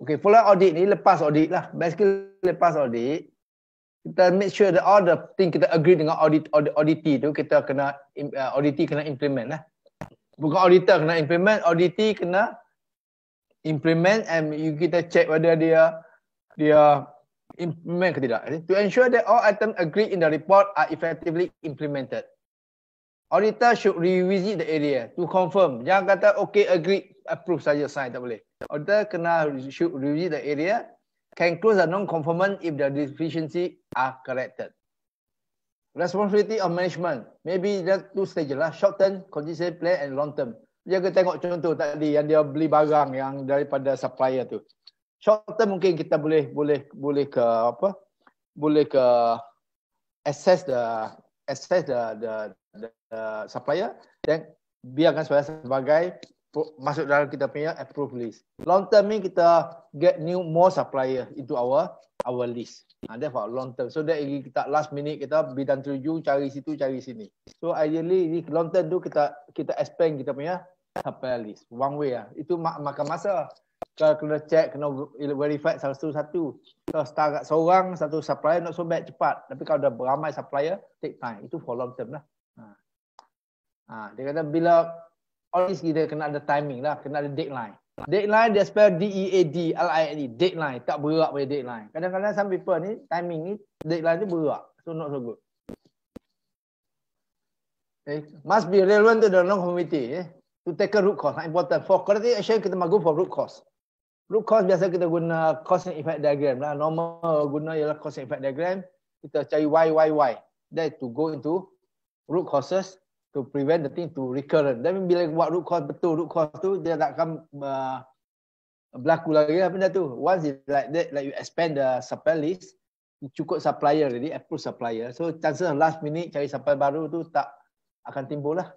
Okay, follow audit ni lepas audit lah. Basically lepas audit, kita make sure that all the thing kita agree dengan audit audit audit tu kita kena uh, audit kena implement lah. Bukan auditor kena implement, audit kena implement and you kita check whether dia dia implement ke tidak. To ensure that all item agreed in the report are effectively implemented. Auditor should revisit the area to confirm. Jangan kata okay, agree, approve saja sign tak boleh. Auditor kena should revisit the area. Can close a non-conformant if the deficiency are corrected. Responsibility of management. Maybe there are two stages lah. Short term, contingency plan and long term. Dia kita tengok contoh tadi yang dia beli barang yang daripada supplier tu. Short term mungkin kita boleh boleh boleh ke apa? Boleh ke assess the assess the the, the the supplier then biarkan supplier sebagai masuk dalam kita punya approve list. Long term ni kita get new more supplier into our our list. Ha, that for long term. So that ini kita last minute kita bidang tuju cari situ cari sini. So ideally ini long term tu kita kita expand kita punya supplier list. One way ya. Itu mak makan masa. Lah. Kalau kena check, kena verify satu-satu kalau setarat seorang, satu supplier nak so cepat. Tapi kalau dah beramai supplier, take time. Itu for long term lah. Ha. Ha. Dia kata bila always kita kena ada timing lah, kena ada deadline. Deadline dia spell D-E-A-D, L-I-N-E, deadline. Tak berak punya deadline. Kadang-kadang some people ni, timing ni, deadline tu berak. So not so good. Okay. Eh, must be relevant to the long committee. Eh? To take a root cause, important. For quality action, kita magu for root cause. Root cause biasa kita guna cause and effect diagram lah. Normal guna ialah cause and effect diagram. Kita cari why, why, why. then to go into root causes to prevent the thing to recurrent. Then bila buat root cause betul, root cause tu dia tak akan uh, berlaku lagi lah benda tu. Once it like that, like you expand the supply list, you cukup supplier jadi approve supplier. So chances last minute cari supplier baru tu tak akan timbul lah.